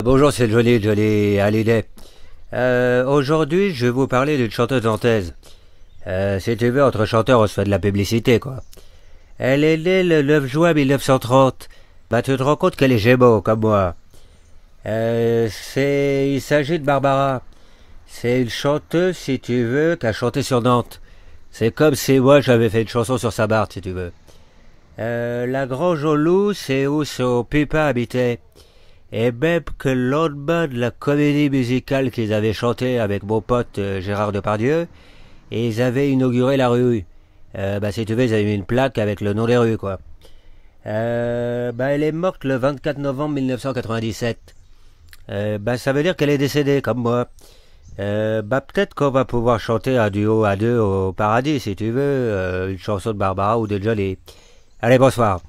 Ah, bonjour, c'est Johnny, Johnny Hallyday. Euh, aujourd'hui, je vais vous parler d'une chanteuse nantaise. Euh, si tu veux, entre chanteurs, on se fait de la publicité, quoi. Elle est née le 9 juin 1930. Bah, tu te rends compte qu'elle est gémeaux, comme moi. Euh, c'est, il s'agit de Barbara. C'est une chanteuse, si tu veux, qui a chanté sur Nantes. C'est comme si moi j'avais fait une chanson sur sa barbe, si tu veux. la Grange au Loup, c'est où son pupa habitait. Et même que l'autre de la comédie musicale qu'ils avaient chantée avec mon pote euh, Gérard Depardieu, ils avaient inauguré la rue. Euh, bah, si tu veux, ils avaient mis une plaque avec le nom des rues, quoi. Euh, bah, elle est morte le 24 novembre 1997. Euh, bah, ça veut dire qu'elle est décédée, comme moi. Euh, bah, peut-être qu'on va pouvoir chanter un duo à deux au paradis, si tu veux, une chanson de Barbara ou de Johnny. Allez, bonsoir.